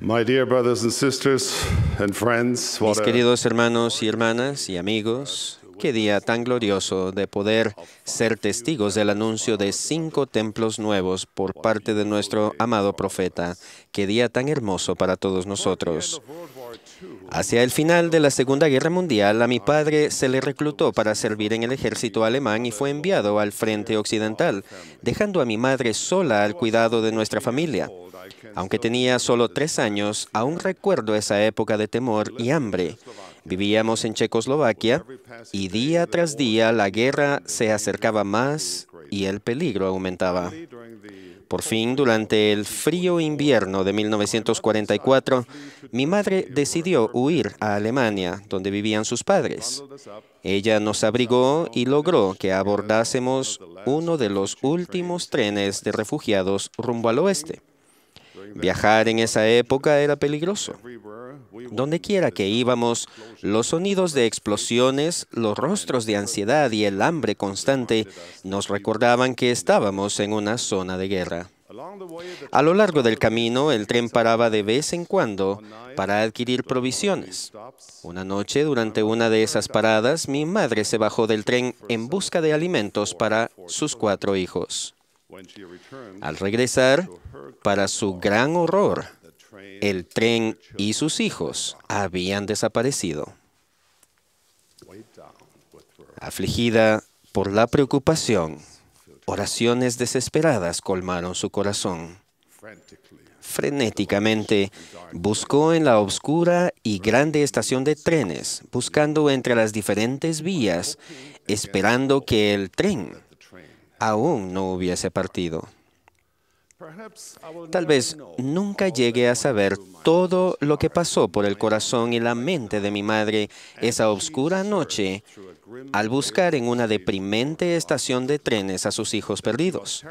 Mis queridos hermanos y hermanas y amigos, qué día tan glorioso de poder ser testigos del anuncio de cinco templos nuevos por parte de nuestro amado profeta. Qué día tan hermoso para todos nosotros. Hacia el final de la Segunda Guerra Mundial, a mi padre se le reclutó para servir en el ejército alemán y fue enviado al frente occidental, dejando a mi madre sola al cuidado de nuestra familia. Aunque tenía solo tres años, aún recuerdo esa época de temor y hambre. Vivíamos en Checoslovaquia y día tras día la guerra se acercaba más y el peligro aumentaba. Por fin, durante el frío invierno de 1944, mi madre decidió huir a Alemania, donde vivían sus padres. Ella nos abrigó y logró que abordásemos uno de los últimos trenes de refugiados rumbo al oeste. Viajar en esa época era peligroso. dondequiera que íbamos, los sonidos de explosiones, los rostros de ansiedad y el hambre constante nos recordaban que estábamos en una zona de guerra. A lo largo del camino, el tren paraba de vez en cuando para adquirir provisiones. Una noche, durante una de esas paradas, mi madre se bajó del tren en busca de alimentos para sus cuatro hijos. Al regresar, para su gran horror, el tren y sus hijos habían desaparecido. Afligida por la preocupación, oraciones desesperadas colmaron su corazón. Frenéticamente buscó en la oscura y grande estación de trenes, buscando entre las diferentes vías, esperando que el tren aún no hubiese partido. Tal vez nunca llegue a saber todo lo que pasó por el corazón y la mente de mi madre esa oscura noche al buscar en una deprimente estación de trenes a sus hijos perdidos.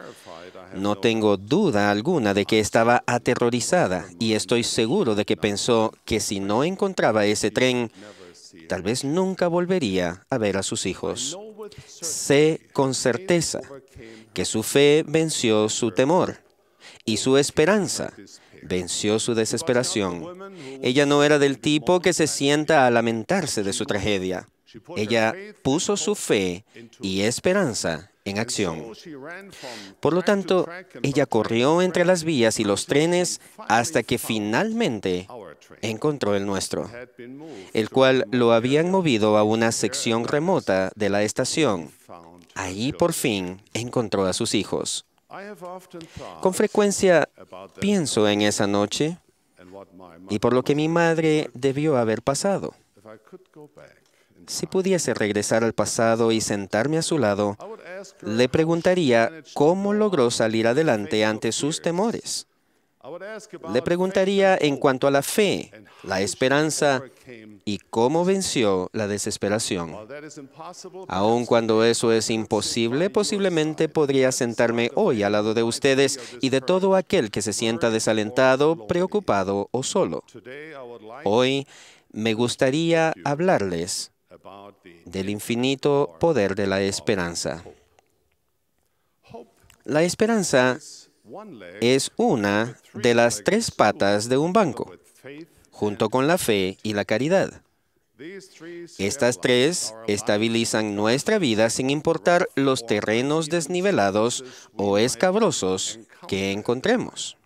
No tengo duda alguna de que estaba aterrorizada y estoy seguro de que pensó que si no encontraba ese tren, tal vez nunca volvería a ver a sus hijos. Sé con certeza que su fe venció su temor y su esperanza venció su desesperación. Ella no era del tipo que se sienta a lamentarse de su tragedia. Ella puso su fe y esperanza en acción. Por lo tanto, ella corrió entre las vías y los trenes hasta que finalmente encontró el nuestro, el cual lo habían movido a una sección remota de la estación. Allí por fin encontró a sus hijos. Con frecuencia pienso en esa noche y por lo que mi madre debió haber pasado. Si pudiese regresar al pasado y sentarme a su lado, le preguntaría cómo logró salir adelante ante sus temores. Le preguntaría en cuanto a la fe, la esperanza y cómo venció la desesperación. Aun cuando eso es imposible, posiblemente podría sentarme hoy al lado de ustedes y de todo aquel que se sienta desalentado, preocupado o solo. Hoy me gustaría hablarles del infinito poder de la esperanza. La esperanza es una de las tres patas de un banco, junto con la fe y la caridad. Estas tres estabilizan nuestra vida sin importar los terrenos desnivelados o escabrosos que encontremos.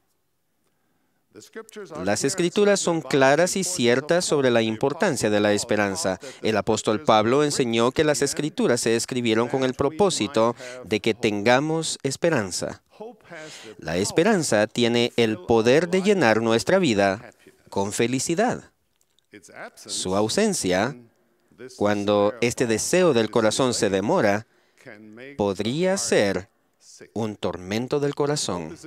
Las escrituras son claras y ciertas sobre la importancia de la esperanza. El apóstol Pablo enseñó que las escrituras se escribieron con el propósito de que tengamos esperanza. La esperanza tiene el poder de llenar nuestra vida con felicidad. Su ausencia, cuando este deseo del corazón se demora, podría ser un tormento del corazón.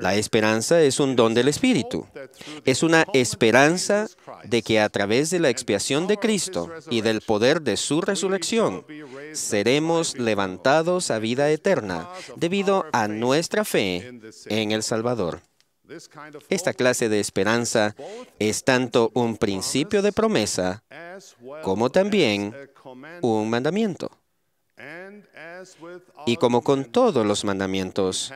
La esperanza es un don del Espíritu. Es una esperanza de que a través de la expiación de Cristo y del poder de su resurrección, seremos levantados a vida eterna debido a nuestra fe en el Salvador. Esta clase de esperanza es tanto un principio de promesa como también un mandamiento. Y como con todos los mandamientos,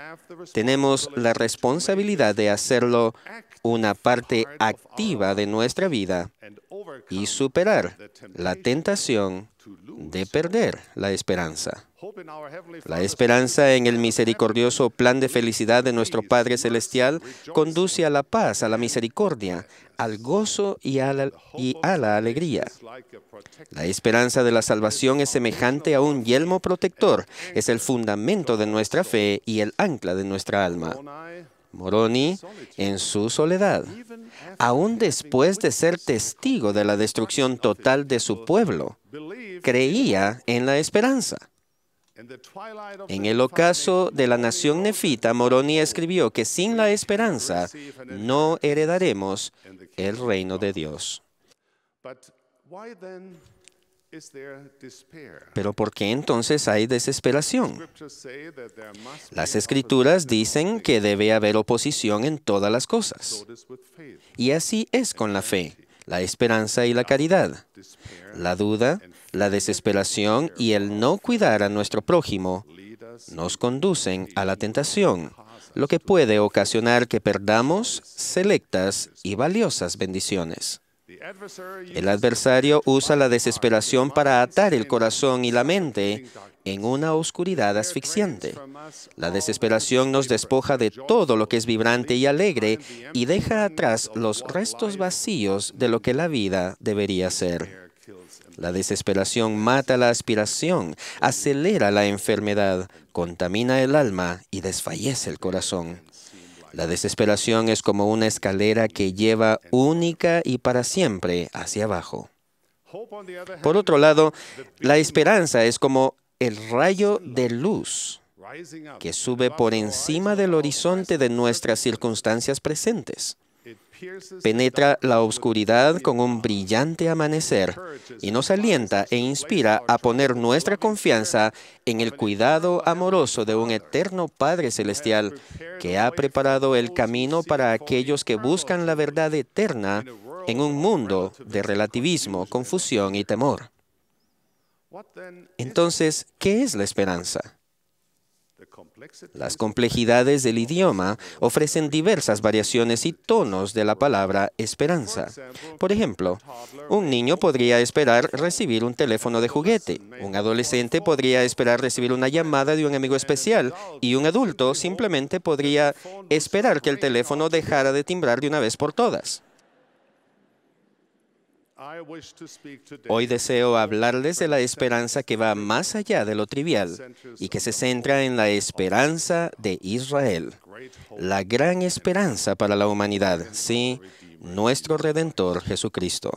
tenemos la responsabilidad de hacerlo una parte activa de nuestra vida y superar la tentación de perder la esperanza. La esperanza en el misericordioso plan de felicidad de nuestro Padre Celestial conduce a la paz, a la misericordia, al gozo y a, la, alegría. La esperanza de la salvación es semejante a un yelmo protector, es el fundamento de nuestra fe y el ancla de nuestra alma. Moroni en su soledad, aún después de ser testigo de la destrucción total de su pueblo, creía en la esperanza. En el ocaso de la nación nefita, Moroni escribió que sin la esperanza no heredaremos el reino de Dios. Pero ¿por qué entonces hay desesperación? Las escrituras dicen que debe haber oposición en todas las cosas. Y así es con la fe, la esperanza y la caridad. La duda, la desesperación y el no cuidar a nuestro prójimo nos conducen a la tentación, lo que puede ocasionar que perdamos selectas y valiosas bendiciones. El adversario usa la desesperación para atar el corazón y la mente en una oscuridad asfixiante. La desesperación nos despoja de todo lo que es vibrante y alegre y deja atrás los restos vacíos de lo que la vida debería ser. La desesperación mata la aspiración, acelera la enfermedad, contamina el alma y desfallece el corazón. La desesperación es como una escalera que lleva única y para siempre hacia abajo. Por otro lado, la esperanza es como el rayo de luz que sube por encima del horizonte de nuestras circunstancias presentes. Penetra la oscuridad con un brillante amanecer y nos alienta e inspira a poner nuestra confianza en el cuidado amoroso de un eterno Padre Celestial que ha preparado el camino para aquellos que buscan la verdad eterna en un mundo de relativismo, confusión y temor. Entonces, ¿qué es la esperanza? Las complejidades del idioma ofrecen diversas variaciones y tonos de la palabra esperanza. Por ejemplo, un niño podría esperar recibir un teléfono de juguete, un adolescente podría esperar recibir una llamada de un amigo especial y un adulto simplemente podría esperar que el teléfono dejara de timbrar de una vez por todas. Hoy deseo hablarles de la esperanza que va más allá de lo trivial y que se centra en la esperanza de Israel, la gran esperanza para la humanidad. Sí, nuestro Redentor Jesucristo.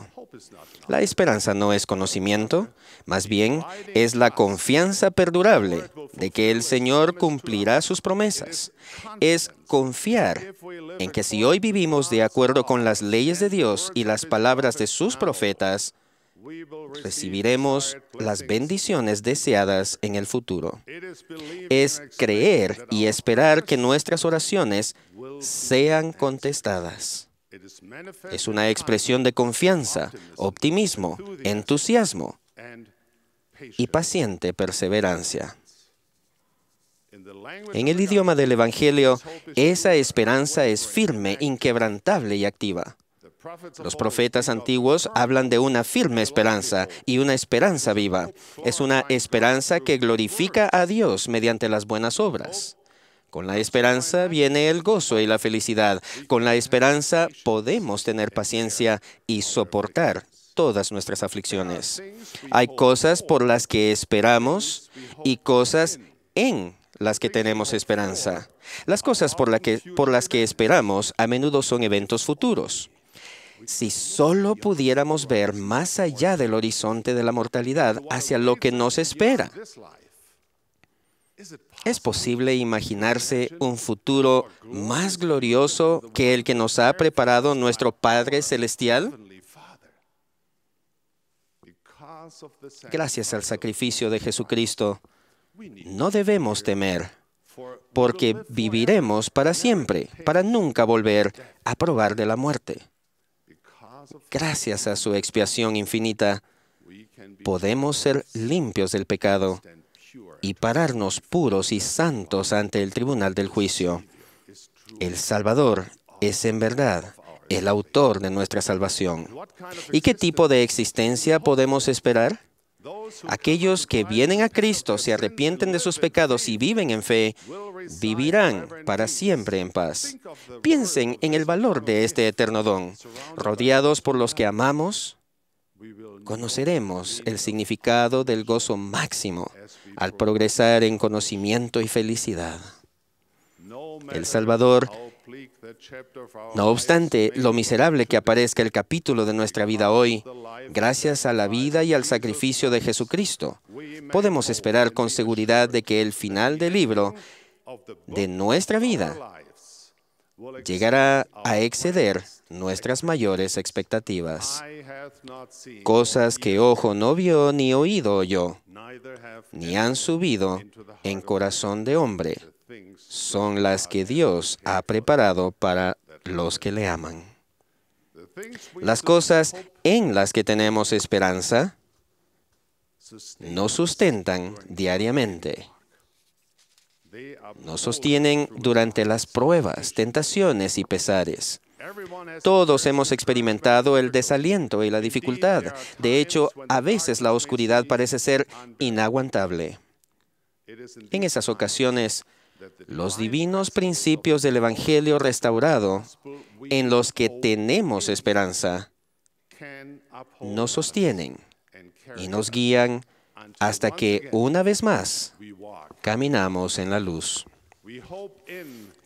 La esperanza no es conocimiento, más bien es la confianza perdurable de que el Señor cumplirá sus promesas. Es confiar en que si hoy vivimos de acuerdo con las leyes de Dios y las palabras de sus profetas, recibiremos las bendiciones deseadas en el futuro. Es creer y esperar que nuestras oraciones sean contestadas. Es una expresión de confianza, optimismo, entusiasmo y paciente perseverancia. En el idioma del Evangelio, esa esperanza es firme, inquebrantable y activa. Los profetas antiguos hablan de una firme esperanza y una esperanza viva. Es una esperanza que glorifica a Dios mediante las buenas obras. Con la esperanza viene el gozo y la felicidad. Con la esperanza podemos tener paciencia y soportar todas nuestras aflicciones. Hay cosas por las que esperamos y cosas en las que tenemos esperanza. Las cosas por, que, por las que esperamos a menudo son eventos futuros. Si solo pudiéramos ver más allá del horizonte de la mortalidad hacia lo que nos espera. ¿Es posible imaginarse un futuro más glorioso que el que nos ha preparado nuestro Padre Celestial? Gracias al sacrificio de Jesucristo, no debemos temer, porque viviremos para siempre, para nunca volver a probar de la muerte. Gracias a su expiación infinita, podemos ser limpios del pecado y pararnos puros y santos ante el tribunal del juicio. El Salvador es en verdad el autor de nuestra salvación. ¿Y qué tipo de existencia podemos esperar? Aquellos que vienen a Cristo, se arrepienten de sus pecados y viven en fe, vivirán para siempre en paz. Piensen en el valor de este eterno don. Rodeados por los que amamos, conoceremos el significado del gozo máximo al progresar en conocimiento y felicidad. El Salvador, no obstante lo miserable que aparezca el capítulo de nuestra vida hoy, gracias a la vida y al sacrificio de Jesucristo, podemos esperar con seguridad de que el final del libro de nuestra vida llegará a exceder nuestras mayores expectativas, cosas que ojo no vio ni oído yo, ni han subido en corazón de hombre, son las que Dios ha preparado para los que le aman. Las cosas en las que tenemos esperanza nos sustentan diariamente. Nos sostienen durante las pruebas, tentaciones y pesares. Todos hemos experimentado el desaliento y la dificultad. De hecho, a veces la oscuridad parece ser inaguantable. En esas ocasiones, los divinos principios del Evangelio restaurado, en los que tenemos esperanza, nos sostienen y nos guían hasta que, una vez más, caminamos en la luz.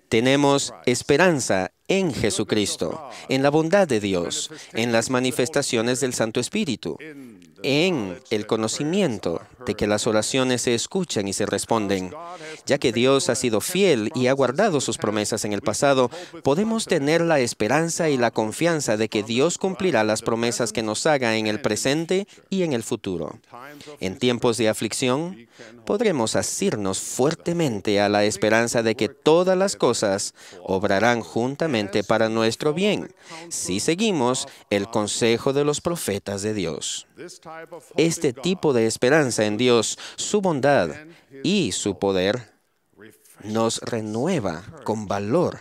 Tenemos esperanza en Jesucristo, en la bondad de Dios, en las manifestaciones del Santo Espíritu, en el conocimiento, de que las oraciones se escuchan y se responden. Ya que Dios ha sido fiel y ha guardado sus promesas en el pasado, podemos tener la esperanza y la confianza de que Dios cumplirá las promesas que nos haga en el presente y en el futuro. En tiempos de aflicción, podremos asirnos fuertemente a la esperanza de que todas las cosas obrarán juntamente para nuestro bien, si seguimos el consejo de los profetas de Dios. Este tipo de esperanza en Dios, su bondad y su poder nos renueva con valor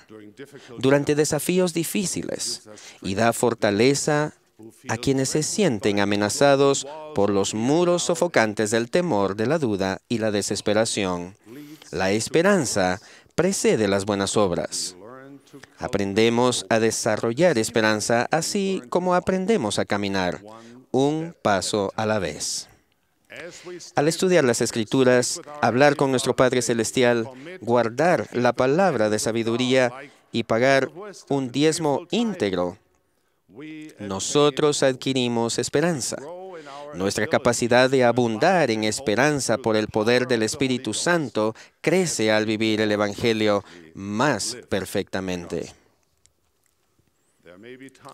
durante desafíos difíciles y da fortaleza a quienes se sienten amenazados por los muros sofocantes del temor, de la duda y la desesperación. La esperanza precede las buenas obras. Aprendemos a desarrollar esperanza así como aprendemos a caminar, un paso a la vez. Al estudiar las Escrituras, hablar con nuestro Padre Celestial, guardar la palabra de sabiduría y pagar un diezmo íntegro, nosotros adquirimos esperanza. Nuestra capacidad de abundar en esperanza por el poder del Espíritu Santo crece al vivir el Evangelio más perfectamente.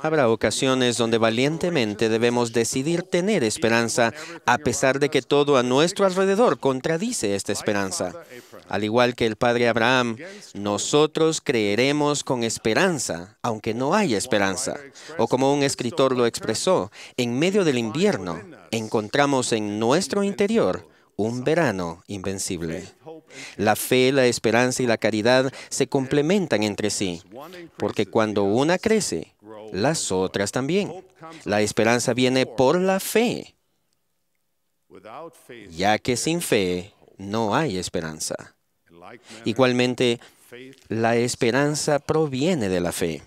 Habrá ocasiones donde valientemente debemos decidir tener esperanza, a pesar de que todo a nuestro alrededor contradice esta esperanza. Al igual que el padre Abraham, nosotros creeremos con esperanza, aunque no haya esperanza. O como un escritor lo expresó, en medio del invierno encontramos en nuestro interior un verano invencible. La fe, la esperanza y la caridad se complementan entre sí, porque cuando una crece, las otras también. La esperanza viene por la fe, ya que sin fe no hay esperanza. Igualmente, la esperanza proviene de la fe,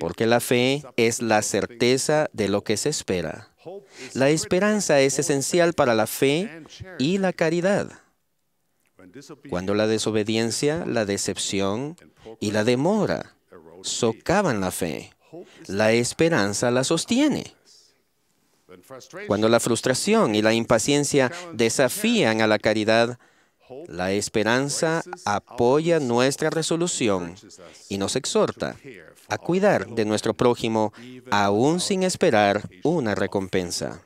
porque la fe es la certeza de lo que se espera. La esperanza es esencial para la fe y la caridad. Cuando la desobediencia, la decepción y la demora socavan la fe, la esperanza la sostiene. Cuando la frustración y la impaciencia desafían a la caridad, la esperanza apoya nuestra resolución y nos exhorta a cuidar de nuestro prójimo aún sin esperar una recompensa.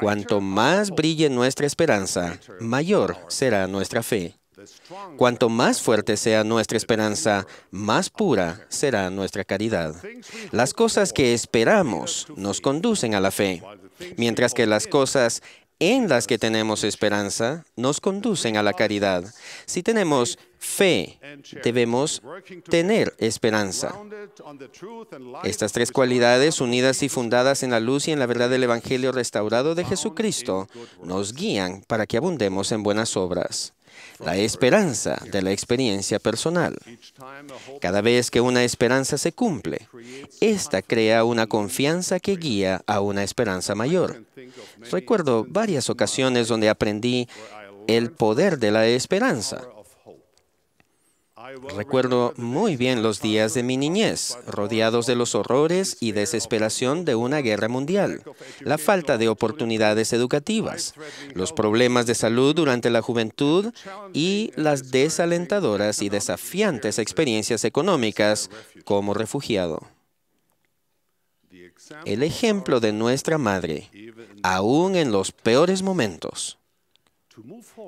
Cuanto más brille nuestra esperanza, mayor será nuestra fe. Cuanto más fuerte sea nuestra esperanza, más pura será nuestra caridad. Las cosas que esperamos nos conducen a la fe, mientras que las cosas en las que tenemos esperanza nos conducen a la caridad. Si tenemos fe, debemos tener esperanza. Estas tres cualidades, unidas y fundadas en la luz y en la verdad del Evangelio restaurado de Jesucristo, nos guían para que abundemos en buenas obras la esperanza de la experiencia personal. Cada vez que una esperanza se cumple, esta crea una confianza que guía a una esperanza mayor. Recuerdo varias ocasiones donde aprendí el poder de la esperanza Recuerdo muy bien los días de mi niñez, rodeados de los horrores y desesperación de una guerra mundial, la falta de oportunidades educativas, los problemas de salud durante la juventud y las desalentadoras y desafiantes experiencias económicas como refugiado. El ejemplo de nuestra madre, aún en los peores momentos,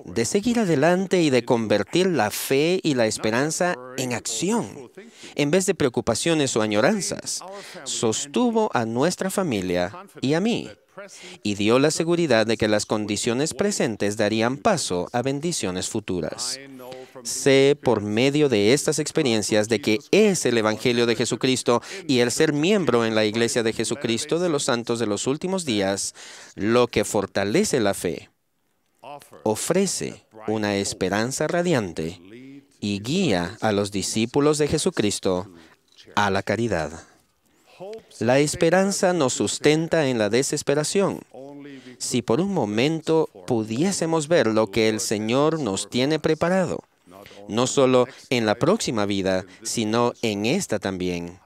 de seguir adelante y de convertir la fe y la esperanza en acción, en vez de preocupaciones o añoranzas. Sostuvo a nuestra familia y a mí, y dio la seguridad de que las condiciones presentes darían paso a bendiciones futuras. Sé por medio de estas experiencias de que es el Evangelio de Jesucristo y el ser miembro en la Iglesia de Jesucristo de los Santos de los Últimos Días lo que fortalece la fe ofrece una esperanza radiante y guía a los discípulos de Jesucristo a la caridad. La esperanza nos sustenta en la desesperación. Si por un momento pudiésemos ver lo que el Señor nos tiene preparado, no solo en la próxima vida, sino en esta también.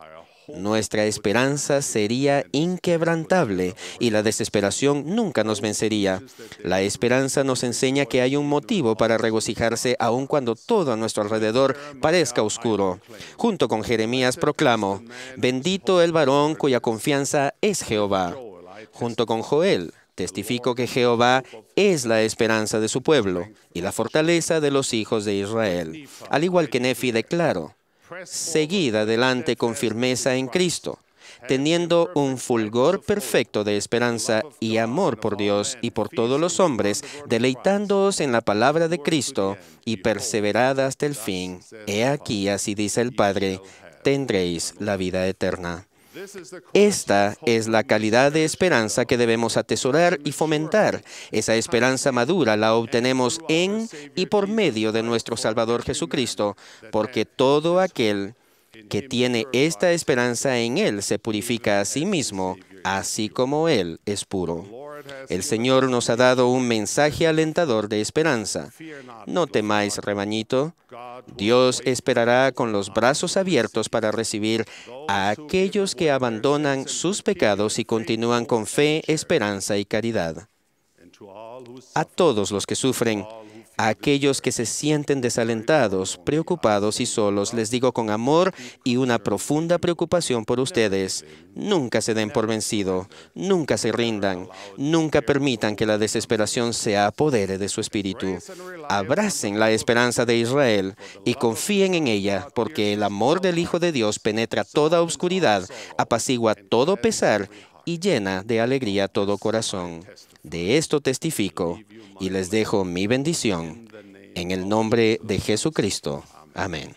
Nuestra esperanza sería inquebrantable y la desesperación nunca nos vencería. La esperanza nos enseña que hay un motivo para regocijarse aun cuando todo a nuestro alrededor parezca oscuro. Junto con Jeremías proclamo, bendito el varón cuya confianza es Jehová. Junto con Joel, testifico que Jehová es la esperanza de su pueblo y la fortaleza de los hijos de Israel. Al igual que Nefi declaro, Seguid adelante con firmeza en Cristo, teniendo un fulgor perfecto de esperanza y amor por Dios y por todos los hombres, deleitándoos en la palabra de Cristo y perseverad hasta el fin. He aquí, así dice el Padre, tendréis la vida eterna. Esta es la calidad de esperanza que debemos atesorar y fomentar. Esa esperanza madura la obtenemos en y por medio de nuestro Salvador Jesucristo, porque todo aquel que tiene esta esperanza en Él se purifica a sí mismo, así como Él es puro. El Señor nos ha dado un mensaje alentador de esperanza. No temáis, rebañito. Dios esperará con los brazos abiertos para recibir a aquellos que abandonan sus pecados y continúan con fe, esperanza y caridad. A todos los que sufren, a aquellos que se sienten desalentados, preocupados y solos, les digo con amor y una profunda preocupación por ustedes, nunca se den por vencido, nunca se rindan, nunca permitan que la desesperación se apodere de su espíritu. Abracen la esperanza de Israel y confíen en ella, porque el amor del Hijo de Dios penetra toda oscuridad, apacigua todo pesar y llena de alegría todo corazón. De esto testifico y les dejo mi bendición en el nombre de Jesucristo. Amén.